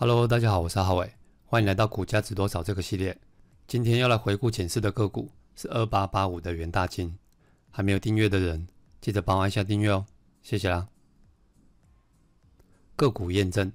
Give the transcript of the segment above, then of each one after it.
Hello，大家好，我是阿伟，欢迎来到股价值多少这个系列。今天要来回顾前世的个股是二八八五的元大金。还没有订阅的人，记得帮我按一下订阅哦，谢谢啦。个股验证，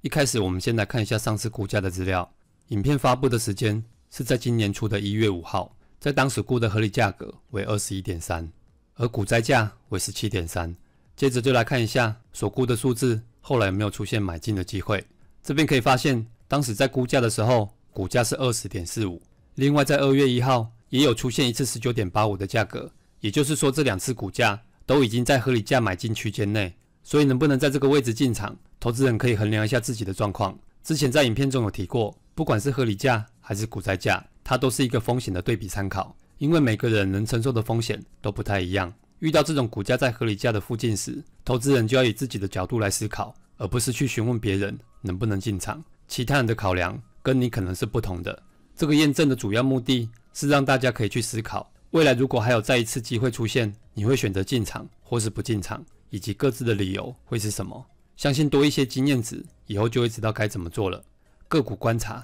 一开始我们先来看一下上次股价的资料。影片发布的时间是在今年初的一月五号，在当时估的合理价格为二十一点三，而股灾价为十七点三。接着就来看一下所估的数字后来有没有出现买进的机会。这边可以发现，当时在估价的时候，股价是二十点四五。另外，在二月一号也有出现一次十九点八五的价格，也就是说，这两次股价都已经在合理价买进区间内。所以，能不能在这个位置进场，投资人可以衡量一下自己的状况。之前在影片中有提过，不管是合理价还是股灾价，它都是一个风险的对比参考。因为每个人能承受的风险都不太一样，遇到这种股价在合理价的附近时，投资人就要以自己的角度来思考。而不是去询问别人能不能进场，其他人的考量跟你可能是不同的。这个验证的主要目的是让大家可以去思考，未来如果还有再一次机会出现，你会选择进场或是不进场，以及各自的理由会是什么？相信多一些经验值，以后就会知道该怎么做了。个股观察，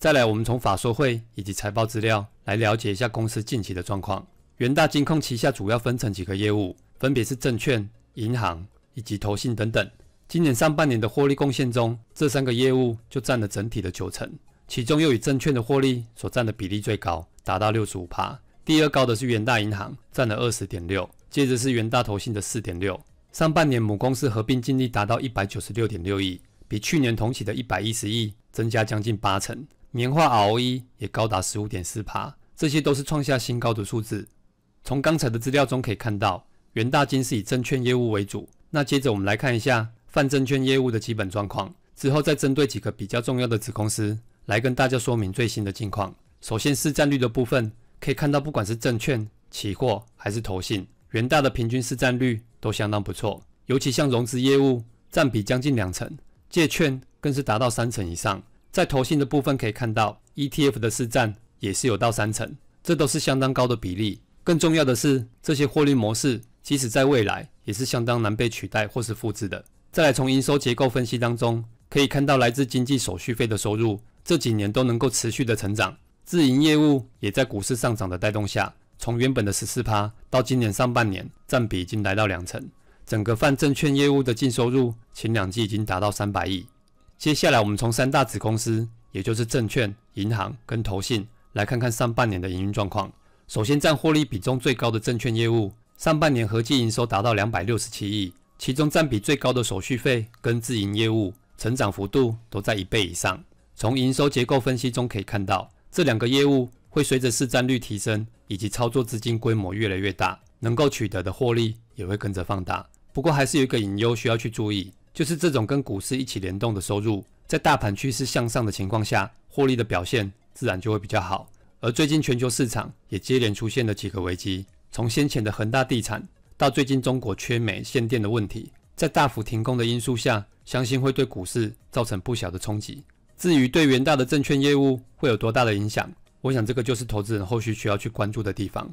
再来，我们从法说会以及财报资料来了解一下公司近期的状况。元大金控旗下主要分成几个业务，分别是证券、银行以及投信等等。今年上半年的获利贡献中，这三个业务就占了整体的九成，其中又以证券的获利所占的比例最高，达到六十五趴。第二高的是元大银行，占了二十点六，接着是元大投信的四点六。上半年母公司合并净利达到一百九十六点六亿，比去年同期的一百一十亿增加将近八成，年化 ROE 也高达十五点四趴，这些都是创下新高的数字。从刚才的资料中可以看到，元大金是以证券业务为主，那接着我们来看一下。泛证券业务的基本状况之后，再针对几个比较重要的子公司来跟大家说明最新的近况。首先是占率的部分，可以看到，不管是证券、期货还是投信，元大的平均市占率都相当不错。尤其像融资业务占比将近两成，借券更是达到三成以上。在投信的部分，可以看到 ETF 的市占也是有到三成，这都是相当高的比例。更重要的是，这些获利模式即使在未来也是相当难被取代或是复制的。再来从营收结构分析当中，可以看到来自经济手续费的收入这几年都能够持续的成长，自营业务也在股市上涨的带动下，从原本的十四趴到今年上半年占比已经来到两成，整个泛证券业务的净收入前两季已经达到三百亿。接下来我们从三大子公司，也就是证券、银行跟投信来看看上半年的营运状况。首先占获利比重最高的证券业务，上半年合计营收达到两百六十七亿。其中占比最高的手续费跟自营业务成长幅度都在一倍以上。从营收结构分析中可以看到，这两个业务会随着市占率提升以及操作资金规模越来越大，能够取得的获利也会跟着放大。不过还是有一个隐忧需要去注意，就是这种跟股市一起联动的收入，在大盘趋势向上的情况下，获利的表现自然就会比较好。而最近全球市场也接连出现了几个危机，从先前的恒大地产。到最近中国缺煤限电的问题，在大幅停工的因素下，相信会对股市造成不小的冲击。至于对元大的证券业务会有多大的影响，我想这个就是投资人后续需要去关注的地方。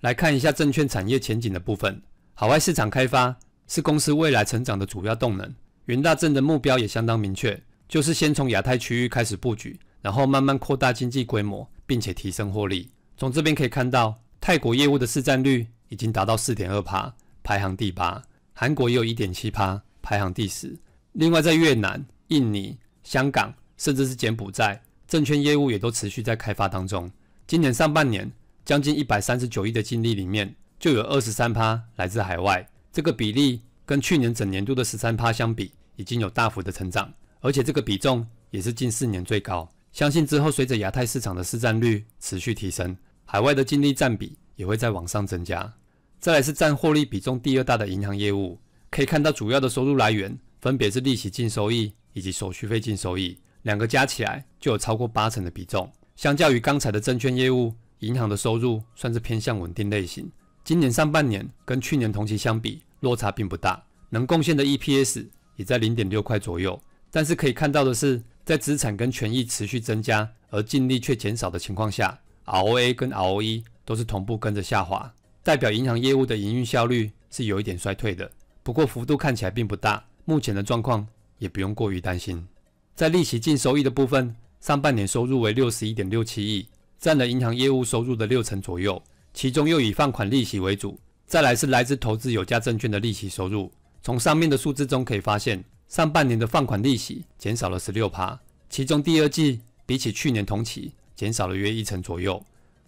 来看一下证券产业前景的部分，海外市场开发是公司未来成长的主要动能。元大证的目标也相当明确，就是先从亚太区域开始布局，然后慢慢扩大经济规模，并且提升获利。从这边可以看到，泰国业务的市占率。已经达到四点二趴，排行第八；韩国也有一点七趴，排行第十。另外，在越南、印尼、香港，甚至是柬埔寨，证券业务也都持续在开发当中。今年上半年，将近一百三十九亿的净利里面，就有二十三趴来自海外，这个比例跟去年整年度的十三趴相比，已经有大幅的成长，而且这个比重也是近四年最高。相信之后随着亚太市场的市占率持续提升，海外的净利占比。也会在往上增加。再来是占获利比重第二大的银行业务，可以看到主要的收入来源分别是利息净收益以及手续费净收益，两个加起来就有超过八成的比重。相较于刚才的证券业务，银行的收入算是偏向稳定类型。今年上半年跟去年同期相比，落差并不大，能贡献的 EPS 也在零点六块左右。但是可以看到的是，在资产跟权益持续增加，而净利却减少的情况下，ROA 跟 ROE。都是同步跟着下滑，代表银行业务的营运效率是有一点衰退的，不过幅度看起来并不大，目前的状况也不用过于担心。在利息净收益的部分，上半年收入为六十一点六七亿，占了银行业务收入的六成左右，其中又以放款利息为主，再来是来自投资有价证券的利息收入。从上面的数字中可以发现，上半年的放款利息减少了十六趴，其中第二季比起去年同期减少了约一成左右。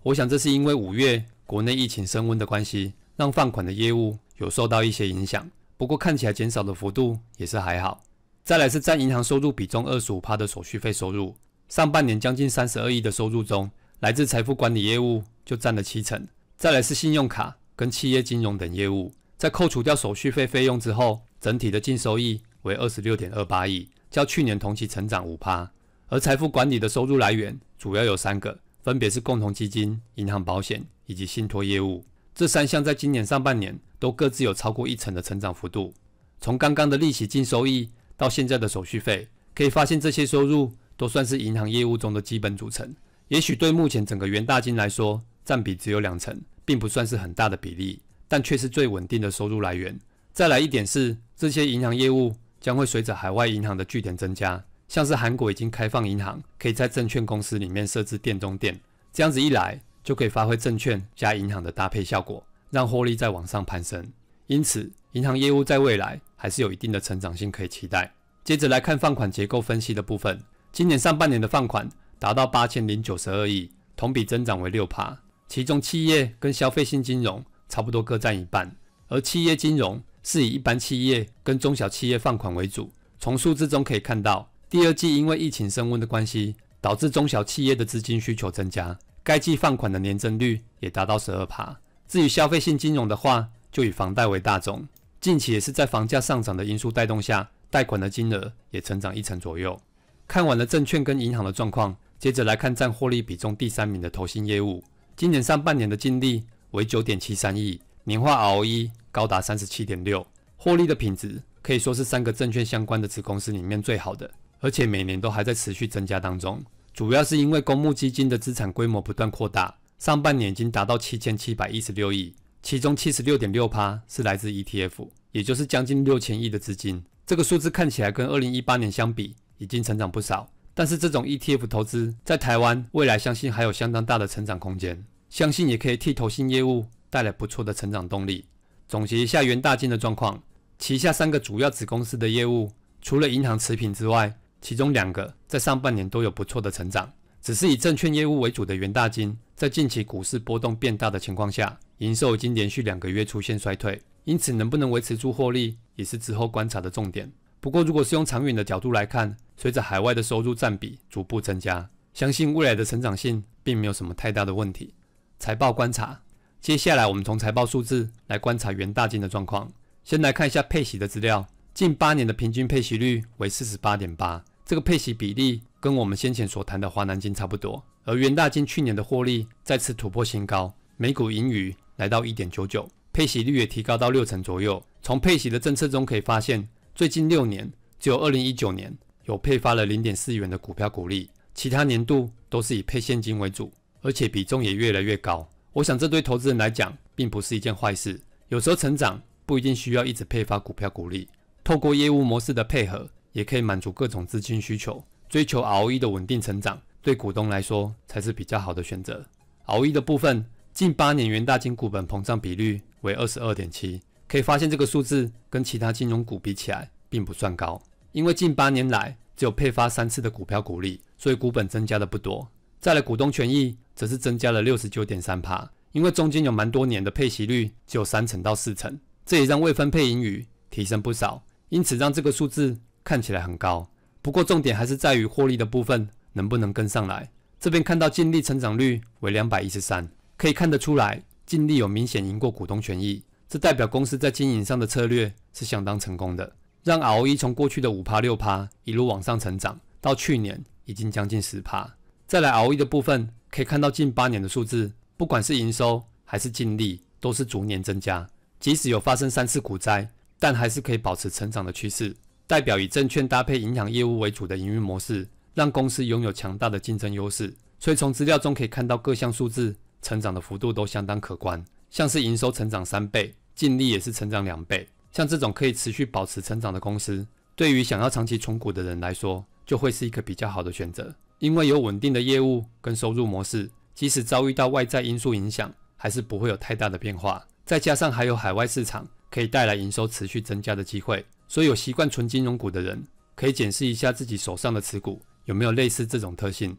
我想这是因为五月国内疫情升温的关系，让放款的业务有受到一些影响。不过看起来减少的幅度也是还好。再来是占银行收入比重二十五趴的手续费收入，上半年将近三十二亿的收入中，来自财富管理业务就占了七成。再来是信用卡跟企业金融等业务，在扣除掉手续费费用之后，整体的净收益为二十六点二八亿，较去年同期成长五趴。而财富管理的收入来源主要有三个。分别是共同基金、银行保险以及信托业务，这三项在今年上半年都各自有超过一成的成长幅度。从刚刚的利息净收益到现在的手续费，可以发现这些收入都算是银行业务中的基本组成。也许对目前整个元大金来说，占比只有两成，并不算是很大的比例，但却是最稳定的收入来源。再来一点是，这些银行业务将会随着海外银行的据点增加。像是韩国已经开放银行可以在证券公司里面设置店中店，这样子一来就可以发挥证券加银行的搭配效果，让获利再往上攀升。因此，银行业务在未来还是有一定的成长性可以期待。接着来看放款结构分析的部分，今年上半年的放款达到八千零九十二亿，同比增长为六趴，其中企业跟消费性金融差不多各占一半，而企业金融是以一般企业跟中小企业放款为主。从数字中可以看到。第二季因为疫情升温的关系，导致中小企业的资金需求增加，该季放款的年增率也达到十二趴。至于消费性金融的话，就以房贷为大宗，近期也是在房价上涨的因素带动下，贷款的金额也成长一成左右。看完了证券跟银行的状况，接着来看占获利比重第三名的投信业务，今年上半年的净利为九点七三亿，年化 ROE 高达三十七点六，获利的品质可以说是三个证券相关的子公司里面最好的。而且每年都还在持续增加当中，主要是因为公募基金的资产规模不断扩大，上半年已经达到七千七百一十六亿，其中七十六点六帕是来自 ETF，也就是将近六千亿的资金。这个数字看起来跟二零一八年相比已经成长不少，但是这种 ETF 投资在台湾未来相信还有相当大的成长空间，相信也可以替投信业务带来不错的成长动力。总结一下元大金的状况，旗下三个主要子公司的业务，除了银行持平之外，其中两个在上半年都有不错的成长，只是以证券业务为主的元大金，在近期股市波动变大的情况下，营收已经连续两个月出现衰退，因此能不能维持住获利，也是之后观察的重点。不过，如果是用长远的角度来看，随着海外的收入占比逐步增加，相信未来的成长性并没有什么太大的问题。财报观察，接下来我们从财报数字来观察元大金的状况。先来看一下配息的资料，近八年的平均配息率为四十八点八。这个配息比例跟我们先前所谈的华南金差不多，而元大金去年的获利再次突破新高，每股盈余来到一点九九，配息率也提高到六成左右。从配息的政策中可以发现，最近六年只有二零一九年有配发了零点四元的股票股利，其他年度都是以配现金为主，而且比重也越来越高。我想这对投资人来讲并不是一件坏事，有时候成长不一定需要一直配发股票股利，透过业务模式的配合。也可以满足各种资金需求，追求 ROE 的稳定成长，对股东来说才是比较好的选择。ROE 的部分，近八年元大金股本膨胀比率为二十二点七，可以发现这个数字跟其他金融股比起来并不算高，因为近八年来只有配发三次的股票股利，所以股本增加的不多。再来股东权益则是增加了六十九点三帕，因为中间有蛮多年的配息率只有三成到四成，这也让未分配盈余提升不少，因此让这个数字。看起来很高，不过重点还是在于获利的部分能不能跟上来。这边看到净利成长率为两百一十三，可以看得出来净利有明显赢过股东权益，这代表公司在经营上的策略是相当成功的，让 ROE 从过去的五趴六趴一路往上成长，到去年已经将近十趴。再来 ROE 的部分，可以看到近八年的数字，不管是营收还是净利，都是逐年增加，即使有发生三次股灾，但还是可以保持成长的趋势。代表以证券搭配银行业务为主的营运模式，让公司拥有强大的竞争优势。所以从资料中可以看到，各项数字成长的幅度都相当可观，像是营收成长三倍，净利也是成长两倍。像这种可以持续保持成长的公司，对于想要长期重股的人来说，就会是一个比较好的选择。因为有稳定的业务跟收入模式，即使遭遇到外在因素影响，还是不会有太大的变化。再加上还有海外市场，可以带来营收持续增加的机会。所以有习惯存金融股的人，可以检视一下自己手上的持股有没有类似这种特性。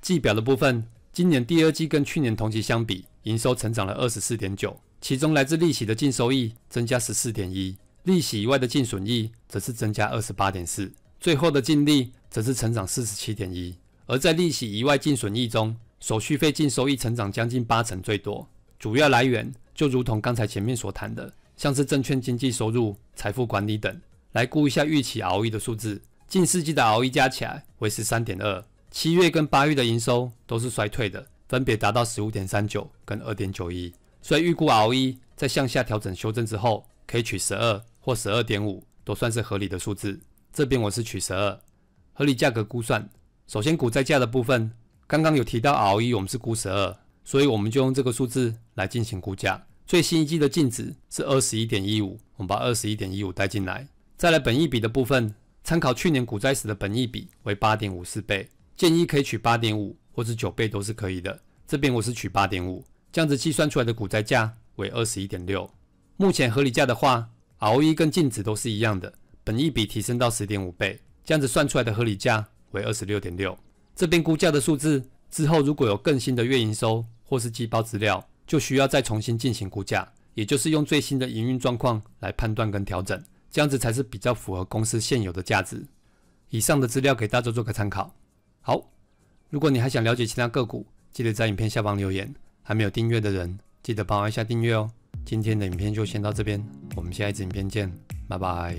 计表的部分，今年第二季跟去年同期相比，营收成长了二十四点九，其中来自利息的净收益增加十四点一，利息以外的净损益则是增加二十八点四，最后的净利则是成长四十七点一。而在利息以外净损益中，手续费净收益成长将近八成最多，主要来源就如同刚才前面所谈的，像是证券经纪收入、财富管理等。来估一下预期 ROE 的数字，近四季的 ROE 加起来为十三点二。七月跟八月的营收都是衰退的，分别达到十五点三九跟二点九一，所以预估 ROE 在向下调整修正之后，可以取十二或十二点五，都算是合理的数字。这边我是取十二，合理价格估算。首先股债价的部分，刚刚有提到 ROE，我们是估十二，所以我们就用这个数字来进行估价。最新一季的净值是二十一点一五，我们把二十一点一五带进来。再来本益比的部分，参考去年股灾时的本益比为八点五四倍，建议可以取八点五或是九倍都是可以的。这边我是取八点五，这样子计算出来的股灾价为二十一点六。目前合理价的话，ROE 跟净值都是一样的，本益比提升到十点五倍，这样子算出来的合理价为二十六点六。这边估价的数字之后如果有更新的月营收或是季报资料，就需要再重新进行估价，也就是用最新的营运状况来判断跟调整。这样子才是比较符合公司现有的价值。以上的资料给大家做个参考。好，如果你还想了解其他个股，记得在影片下方留言。还没有订阅的人，记得帮忙一下订阅哦。今天的影片就先到这边，我们下一次影片见，拜拜。